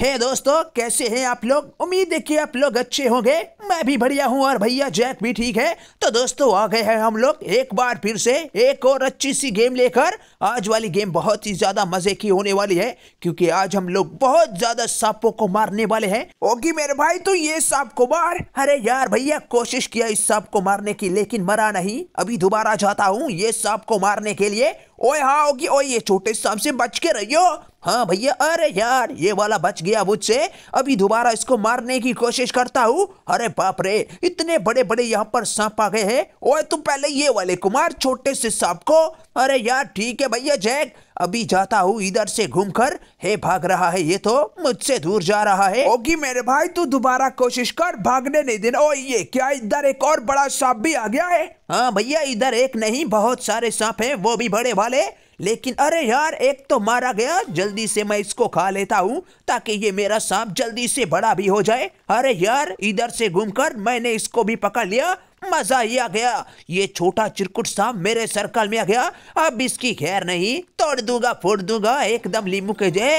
हे hey दोस्तों कैसे हैं आप लोग उम्मीद है कि आप लोग अच्छे होंगे मैं भी बढ़िया हूँ और भैया जैक भी ठीक है तो दोस्तों आ गए हैं हम लोग एक बार फिर से एक और अच्छी सी गेम लेकर आज वाली गेम बहुत ही ज्यादा मजे की होने वाली है क्योंकि आज हम लोग बहुत ज्यादा सांपों को मारने वाले है ओगी मेरे भाई तो ये सांप को मार अरे यार भैया कोशिश किया इस सांप को मारने की लेकिन मरा नहीं अभी दोबारा जाता हूँ ये सांप को मारने के लिए ओए हाँ होगी ओए ये छोटे सांप से बच के रहियो हाँ भैया अरे यार ये वाला बच गया मुझसे अभी दोबारा इसको मारने की कोशिश करता हूँ अरे बाप रे इतने बड़े बड़े यहाँ पर सांप आ गए हैं ओए तुम पहले ये वाले कुमार छोटे से सांप को अरे यार ठीक है भैया जैक अभी जाता हूँ इधर से घूम कर हे भाग रहा है ये तो मुझसे दूर जा रहा है ओगी मेरे भाई तू दोबारा कोशिश कर भागने नहीं देना ओ ये क्या इधर एक और बड़ा सांप भी आ गया है हाँ भैया इधर एक नहीं बहुत सारे सांप हैं वो भी बड़े वाले लेकिन अरे यार एक तो मारा गया जल्दी से मैं इसको खा लेता हूँ ताकि ये मेरा सांप जल्दी से बड़ा भी हो जाए अरे यार इधर से घूमकर मैंने इसको भी पकड़ लिया मजा ही आ गया ये छोटा चिरकुट सांप मेरे सर्कल में आ गया अब इसकी खैर नहीं तोड़ दूंगा फोड़ दूंगा एकदम लीमू के जे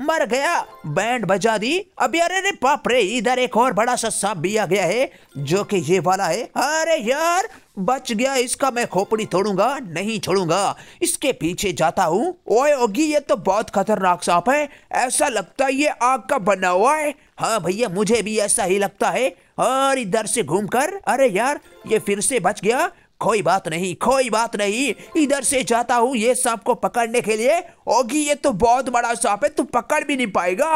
मर गया बैंड बजा दी यार अरे बाप रे इधर एक और बड़ा सा सांप भी आ गया है जो कि ये वाला है अरे यार बच गया इसका मैं खोपड़ी तोड़ूंगा नहीं छोड़ूंगा इसके पीछे जाता हूँ ओए ओगी ये तो बहुत खतरनाक सांप है ऐसा लगता है ये आग का बना हुआ है हाँ भैया मुझे भी ऐसा ही लगता है और इधर से घूमकर अरे यार ये फिर से बच गया कोई बात नहीं कोई बात नहीं इधर से जाता हूँ ये सांप को पकड़ने के लिए ओगी ये तो बहुत बड़ा सांप है तू पकड़ भी नहीं पाएगा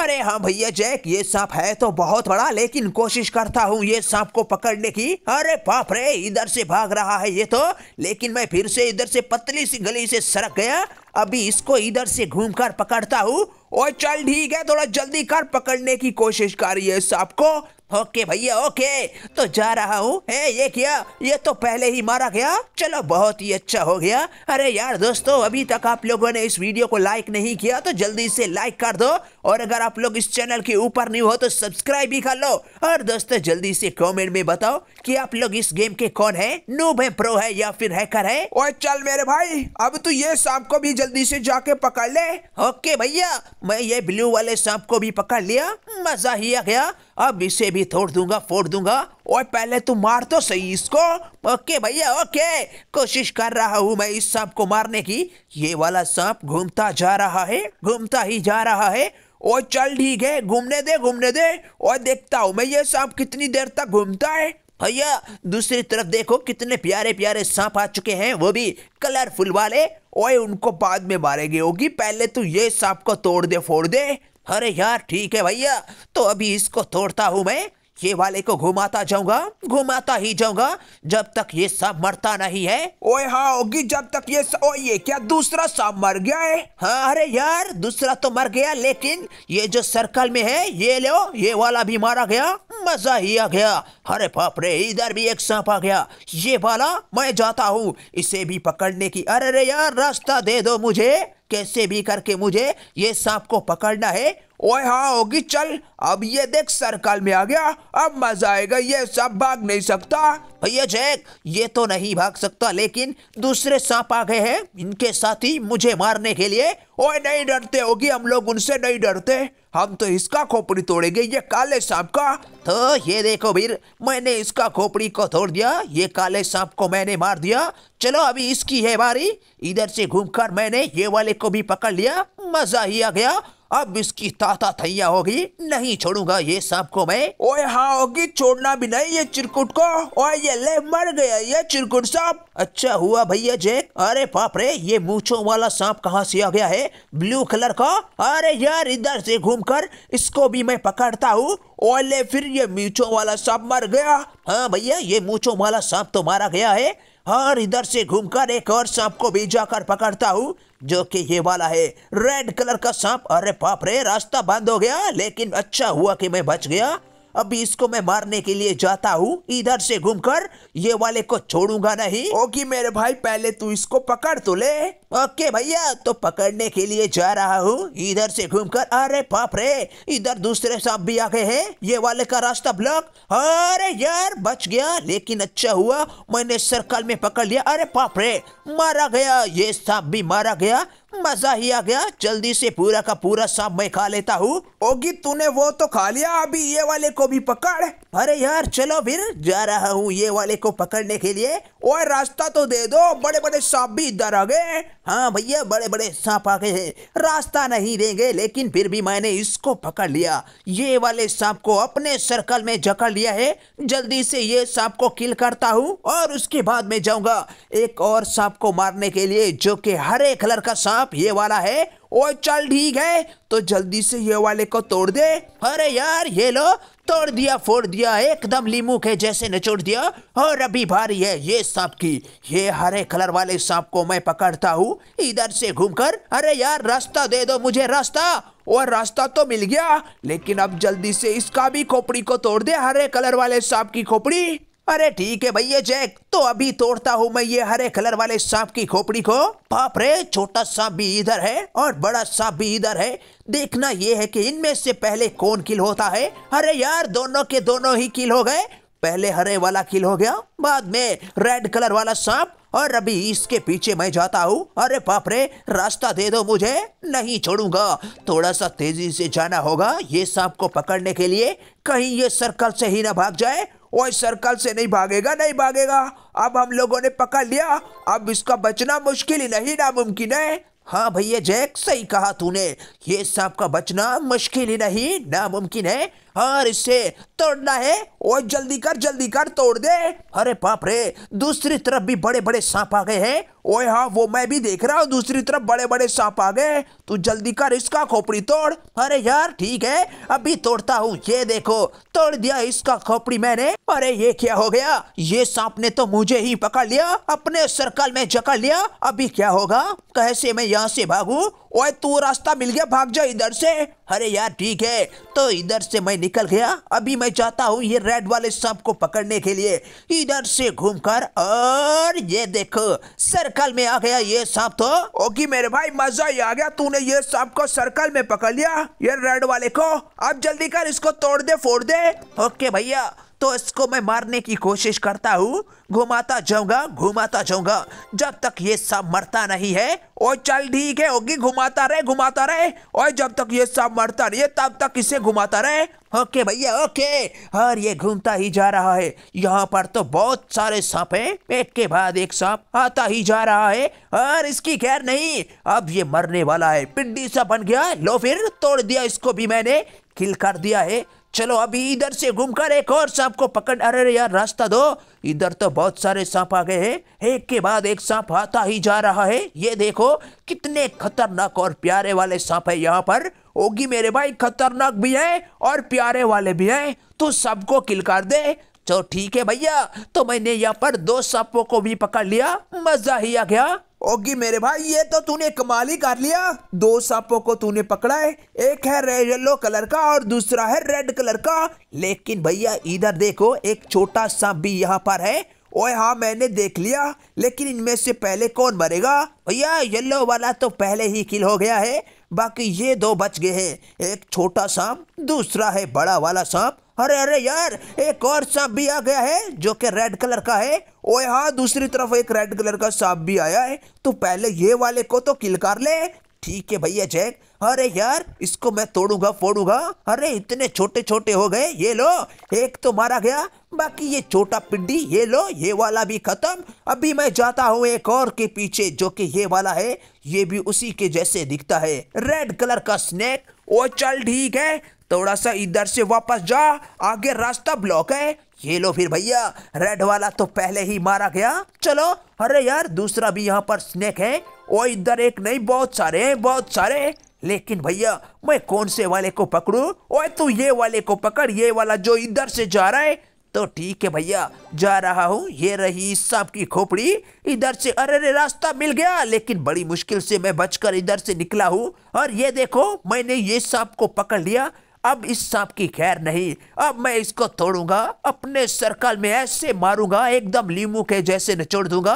अरे हाँ भैया जैक ये सांप है तो बहुत बड़ा लेकिन कोशिश करता हूँ ये सांप को पकड़ने की अरे पाप रे इधर से भाग रहा है ये तो लेकिन मैं फिर से इधर से पतली सी गली से सरक गया अभी इसको इधर से घूमकर पकड़ता हूँ ओ चल ठीक है थोड़ा जल्दी कर पकड़ने की कोशिश कर रही है सांप को ओके भैया ओके तो जा रहा हूँ ये क्या ये तो पहले ही मारा गया चलो बहुत ही अच्छा हो गया अरे यार दोस्तों अभी तक आप लोगों ने इस वीडियो को लाइक नहीं किया तो जल्दी से लाइक कर दो और अगर आप लोग इस चैनल के ऊपर नहीं हो तो सब्सक्राइब भी कर लो और दोस्तों जल्दी से कमेंट में बताओ कि आप लोग इस गेम के कौन है नूब है प्रो है या फिर हैकर है और चल मेरे भाई अब तू ये सांप को भी जल्दी से जाके पकड़ ले ओके भैया मैं ये ब्लू वाले सांप को भी पकड़ लिया मजा ही आ गया अब इसे भी तोड़ दूंगा फोड़ दूंगा और पहले तू मार तो सही इसको ओके भैया ओके कोशिश कर रहा हूँ मैं इस सांप को मारने की ये वाला सांप घूमता जा रहा है घूमता ही जा रहा है और चल ठीक है घूमने दे घूमने दे और देखता हूँ मैं ये सांप कितनी देर तक घूमता है भैया दूसरी तरफ देखो कितने प्यारे प्यारे सांप आ चुके हैं वो भी कलरफुल वाले ओए उनको बाद में मारेंगे होगी पहले तू ये सांप को तोड़ दे फोड़ दे अरे यार ठीक है भैया तो अभी इसको तोड़ता हूँ मैं ये वाले को घुमाता जाऊंगा घुमाता ही जाऊंगा जब तक ये सब मरता नहीं है ओए हाँ होगी जब तक ये स... ओ ये क्या दूसरा सब मर गया है हाँ अरे यार दूसरा तो मर गया लेकिन ये जो सर्कल में है ये लो ये वाला भी मारा गया मजा ही आ गया अरे बाप रे इधर भी एक सांप आ गया ये वाला मैं जाता हूँ इसे भी पकड़ने की अरे यार रास्ता दे दो मुझे कैसे भी करके मुझे ये सांप को पकड़ना है ओए हाँ होगी चल अब ये देख सरकाल में आ गया अब मजा आएगा ये सब भाग नहीं सकता भैया जैक ये तो नहीं भाग सकता लेकिन दूसरे सांप आ गए हैं इनके साथ ही मुझे मारने के लिए ओए नहीं डरते होगी हम लोग उनसे नहीं डरते हम तो इसका खोपड़ी तोड़ेंगे ये काले सांप का तो ये देखो वीर मैंने इसका खोपड़ी को तोड़ दिया ये काले सांप को मैंने मार दिया चलो अभी इसकी है बारी इधर से घूमकर मैंने ये वाले को भी पकड़ लिया मजा ही आ गया अब इसकी ताता थैया होगी नहीं छोड़ूंगा ये सांप को मैं ओए हाँ होगी छोड़ना भी नहीं ये चिरकुट को ओए ये ले मर गया ये चिरकुट सांप अच्छा हुआ भैया जे अरे पाप रे ये मूछो वाला सांप कहाँ से आ गया है ब्लू कलर का अरे यार इधर से घूमकर इसको भी मैं पकड़ता हूँ ओले फिर ये मूछो वाला सांप मर गया हाँ भैया ये मूछो वाला सांप तो मारा गया है और इधर से घूमकर एक और सांप को भी जाकर पकड़ता हूँ जो कि ये वाला है रेड कलर का सांप अरे पाप रे रास्ता बंद हो गया लेकिन अच्छा हुआ कि मैं बच गया अभी इसको मैं मारने के लिए जाता हूँ इधर से घूमकर ये वाले को छोड़ूंगा नहीं ओके मेरे भाई पहले तू इसको पकड़ तो ले ओके भैया तो पकड़ने के लिए जा रहा हूँ इधर से घूमकर अरे पाप रे इधर दूसरे सांप भी आ गए हैं ये वाले का रास्ता ब्लॉक अरे यार बच गया लेकिन अच्छा हुआ मैंने सर्कल में पकड़ लिया अरे पाप रे मारा गया ये सांप भी मारा गया मजा ही आ गया जल्दी से पूरा का पूरा सांप मैं खा लेता हूँ ओगी तूने वो तो खा लिया अभी ये वाले को भी पकड़ अरे यार चलो फिर जा रहा हूँ ये वाले को पकड़ने के लिए और रास्ता तो दे दो बड़े बड़े सांप भी इधर आ गए हाँ भैया बड़े बड़े सांप आ गए हैं रास्ता नहीं देंगे लेकिन फिर भी मैंने इसको पकड़ लिया ये वाले सांप को अपने सर्कल में जकड़ लिया है जल्दी से ये सांप को किल करता हूँ और उसके बाद में जाऊंगा एक और सांप को मारने के लिए जो की हरे कलर का सांप सांप ये वाला है ओ चल ठीक है तो जल्दी से ये वाले को तोड़ दे अरे यार ये लो तोड़ दिया फोड़ दिया एकदम लीमू के जैसे निचोड़ दिया और अभी भारी है ये सांप की ये हरे कलर वाले सांप को मैं पकड़ता हूँ इधर से घूमकर अरे यार रास्ता दे दो मुझे रास्ता और रास्ता तो मिल गया लेकिन अब जल्दी से इसका भी खोपड़ी को तोड़ दे हरे कलर वाले सांप की खोपड़ी अरे ठीक है भैया जैक तो अभी तोड़ता हूँ मैं ये हरे कलर वाले सांप की खोपड़ी को बाप रे छोटा सांप भी इधर है और बड़ा सांप भी इधर है देखना यह है कि इनमें से पहले कौन किल होता है अरे यार दोनों के दोनों ही किल हो गए पहले हरे वाला किल हो गया बाद में रेड कलर वाला सांप और अभी इसके पीछे मैं जाता हूँ अरे पापरे रास्ता दे दो मुझे नहीं छोड़ूंगा थोड़ा सा तेजी से जाना होगा ये सांप को पकड़ने के लिए कहीं ये सर्कल से ही ना भाग जाए वो सर्कल से नहीं भागेगा नहीं भागेगा अब हम लोगों ने पकड़ लिया अब इसका बचना मुश्किल ही नहीं नामुमकिन है हाँ भैया जैक सही कहा तूने ये सांप का बचना मुश्किल ही नहीं नामुमकिन है और हाँ, इसे तोड़ना है ओ जल्दी कर जल्दी कर तोड़ दे अरे बाप रे दूसरी तरफ भी बड़े बड़े सांप आ गए हैं ओए हाँ वो मैं भी देख रहा हूँ दूसरी तरफ बड़े बड़े सांप आ गए तू जल्दी कर इसका खोपड़ी तोड़ अरे यार ठीक है अभी तोड़ता हूँ ये देखो तोड़ दिया इसका खोपड़ी मैंने अरे ये क्या हो गया ये सांप ने तो मुझे ही पकड़ लिया अपने सर्कल में जकड़ लिया अभी क्या होगा कैसे मैं यहाँ से भागू ओए तू रास्ता मिल गया भाग जा इधर से अरे यार ठीक है तो इधर से मैं निकल गया अभी मैं जाता हूँ ये रेड वाले सांप को पकड़ने के लिए इधर से घूमकर और ये देखो सर्कल में आ गया ये सांप तो ओके मेरे भाई मजा ही आ गया तूने ये सांप को सर्कल में पकड़ लिया ये रेड वाले को अब जल्दी कर इसको तोड़ दे फोड़ दे ओके भैया तो इसको मैं मारने की कोशिश करता हूँ घुमाता जाऊंगा घुमाता जाऊंगा जब तक ये सब मरता नहीं है और चल ठीक है होगी घुमाता रहे घुमाता रहे और जब तक ये सब मरता नहीं है तब तक इसे घुमाता रहे ओके भैया ओके और ये घूमता ही जा रहा है यहाँ पर तो बहुत सारे सांप हैं एक के बाद एक सांप आता ही जा रहा है और इसकी खैर नहीं अब ये मरने वाला है पिंडी सा बन गया लो फिर तोड़ दिया इसको भी मैंने किल कर दिया है चलो अभी इधर से घूमकर एक और सांप को पकड़ अरे यार रास्ता दो इधर तो बहुत सारे सांप आ गए हैं एक के बाद एक सांप आता ही जा रहा है ये देखो कितने खतरनाक और प्यारे वाले सांप है यहाँ पर ओगी मेरे भाई खतरनाक भी है और प्यारे वाले भी है तो सबको किल कर दे तो ठीक है भैया तो मैंने यहाँ पर दो सांपों को भी पकड़ लिया मजा ही आ गया ओगी मेरे भाई ये तो तूने कमाल ही कर लिया दो सांपों को तूने पकड़ा है एक है येलो कलर का और दूसरा है रेड कलर का लेकिन भैया इधर देखो एक छोटा सांप भी यहाँ पर है ओए हाँ मैंने देख लिया लेकिन इनमें से पहले कौन मरेगा भैया येलो वाला तो पहले ही किल हो गया है बाकी ये दो बच गए हैं एक छोटा सांप दूसरा है बड़ा वाला सांप अरे अरे यार एक और सांप भी आ गया है जो कि रेड कलर का है ओए हाँ दूसरी तरफ एक रेड कलर का सांप भी आया है तो पहले ये वाले को तो किल कर ले ठीक है भैया जैक अरे यार इसको मैं तोड़ूंगा फोड़ूंगा अरे इतने छोटे छोटे हो गए ये लो एक तो मारा गया बाकी ये छोटा पिड्डी ये लो ये वाला भी खत्म अभी मैं जाता हूँ एक और के पीछे जो कि ये वाला है ये भी उसी के जैसे दिखता है रेड कलर का स्नेक ओ चल ठीक है थोड़ा सा इधर से वापस जा आगे रास्ता ब्लॉक है ये लो फिर भैया रेड वाला तो पहले ही मारा गया चलो अरे यार दूसरा भी यहाँ पर स्नेक है ओ इधर एक नहीं बहुत सारे हैं बहुत सारे लेकिन भैया मैं कौन से वाले को पकड़ू ओए तू ये वाले को पकड़ ये वाला जो इधर से जा रहा है तो ठीक है भैया जा रहा हूँ ये रही सांप की खोपड़ी इधर से अरे रे रास्ता मिल गया लेकिन बड़ी मुश्किल से मैं बचकर इधर से निकला हूँ और ये देखो मैंने ये सांप को पकड़ लिया अब इस सांप की खैर नहीं अब मैं इसको तोड़ूंगा अपने सर्कल में ऐसे मारूंगा एकदम लीमू के जैसे निचोड़ दूंगा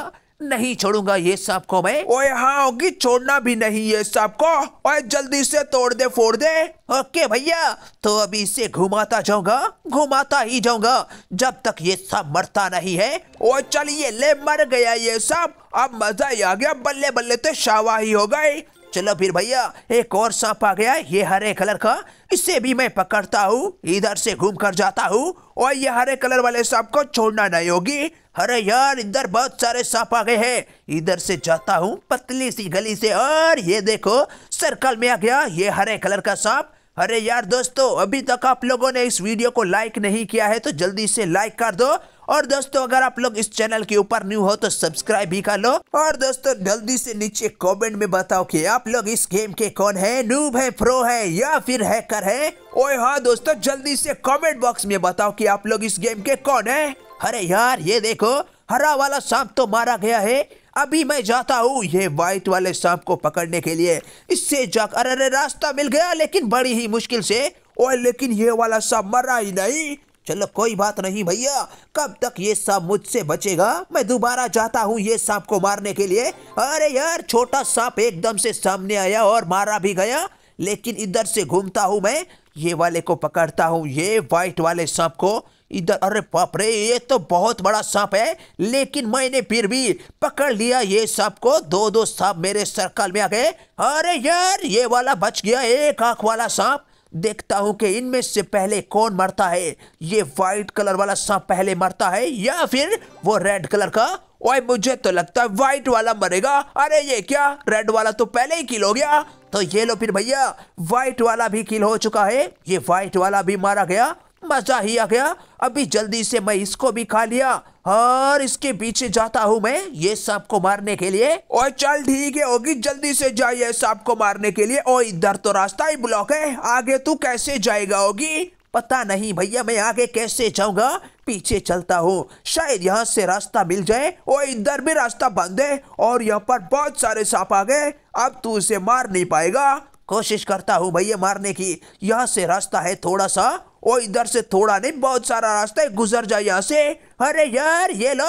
नहीं छोड़ूंगा ये सांप को मैं ओए हाँ होगी छोड़ना भी नहीं ये सांप को ओए जल्दी से तोड़ दे फोड़ दे ओके भैया तो अभी इसे घुमाता जाऊंगा घुमाता ही जाऊंगा जब तक ये सांप मरता नहीं है ओ चलिए ले मर गया ये सांप अब मजा ही आ गया बल्ले बल्ले तो शावा ही हो गए चलो फिर भैया एक और सांप आ गया ये हरे कलर का इसे भी मैं पकड़ता हूँ इधर से घूम कर जाता हूँ और ये हरे कलर वाले सांप को छोड़ना नहीं होगी अरे यार इधर बहुत सारे सांप आ गए हैं इधर से जाता हूँ पतली सी गली से और ये देखो सर्कल में आ गया ये हरे कलर का सांप अरे यार दोस्तों अभी तक आप लोगों ने इस वीडियो को लाइक नहीं किया है तो जल्दी से लाइक कर दो और दोस्तों अगर आप लोग इस चैनल के ऊपर न्यू हो तो सब्सक्राइब भी कर लो और दोस्तों जल्दी से नीचे कमेंट में बताओ कि आप लोग इस गेम के कौन है न्यूब है प्रो है या फिर हैकर है ओए हाँ दोस्तों जल्दी से कमेंट बॉक्स में बताओ कि आप लोग इस गेम के कौन है अरे यार ये देखो हरा वाला सांप तो मारा गया है अभी मैं जाता हूँ ये वाइट वाले सांप को पकड़ने के लिए इससे जाकर अरे रास्ता मिल गया लेकिन बड़ी ही मुश्किल से ओए लेकिन ये वाला सांप मरा ही नहीं चलो कोई बात नहीं भैया कब तक ये सांप मुझसे बचेगा मैं दोबारा जाता हूँ ये सांप को मारने के लिए अरे यार छोटा सांप एकदम से सामने आया और मारा भी गया लेकिन इधर से घूमता हूँ मैं ये वाले को पकड़ता हूँ ये व्हाइट वाले सांप को इधर अरे बाप रे ये तो बहुत बड़ा सांप है लेकिन मैंने फिर भी पकड़ लिया ये सांप को दो दो सांप मेरे सर्कल में आ गए अरे यार ये वाला बच गया एक आंख वाला सांप देखता हूं कि इनमें से पहले कौन मरता है ये व्हाइट कलर वाला सांप पहले मरता है या फिर वो रेड कलर का ओए मुझे तो लगता है व्हाइट वाला मरेगा अरे ये क्या रेड वाला तो पहले ही किल हो गया तो ये लो फिर भैया व्हाइट वाला भी किल हो चुका है ये व्हाइट वाला भी मारा गया मजा ही आ गया अभी जल्दी से मैं इसको भी खा लिया और इसके पीछे जाता हूँ मैं ये सांप को मारने के लिए और चल ठीक है होगी जल्दी से जाइए सांप को मारने के लिए और इधर तो रास्ता ही ब्लॉक है आगे तू कैसे जाएगा होगी पता नहीं भैया मैं आगे कैसे जाऊंगा पीछे चलता हूँ शायद यहाँ से रास्ता मिल जाए और इधर भी रास्ता बंद है और यहाँ पर बहुत सारे सांप आ गए अब तू इसे मार नहीं पाएगा कोशिश करता हूँ भैया मारने की यहाँ से रास्ता है थोड़ा सा ओ इधर से थोड़ा नहीं बहुत सारा रास्ता है गुजर जाए यहाँ से अरे यार ये लो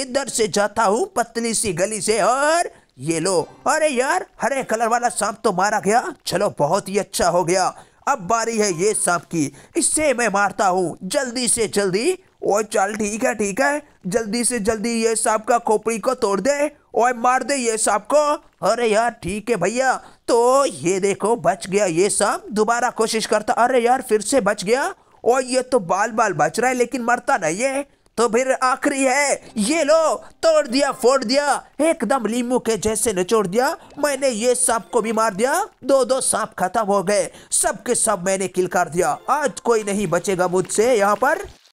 इधर से जाता हूँ पतली सी गली से और ये लो अरे यार हरे कलर वाला सांप तो मारा गया चलो बहुत ही अच्छा हो गया अब बारी है ये सांप की इससे मैं मारता हूँ जल्दी से जल्दी ओ चल ठीक है ठीक है जल्दी से जल्दी ये सांप का खोपड़ी को तोड़ दे ओए मार दे ये सांप को अरे यार ठीक है भैया तो ये देखो बच गया ये सांप दोबारा कोशिश करता अरे यार फिर से बच गया और ये तो बाल बाल बच रहा है लेकिन मरता नहीं है तो फिर आखिरी है ये लो तोड़ दिया फोड़ दिया एकदम लीमू के जैसे निचोड़ दिया मैंने ये सांप को भी मार दिया दो दो सांप खत्म हो गए सब के सब मैंने किल कर दिया आज कोई नहीं बचेगा मुझसे यहाँ पर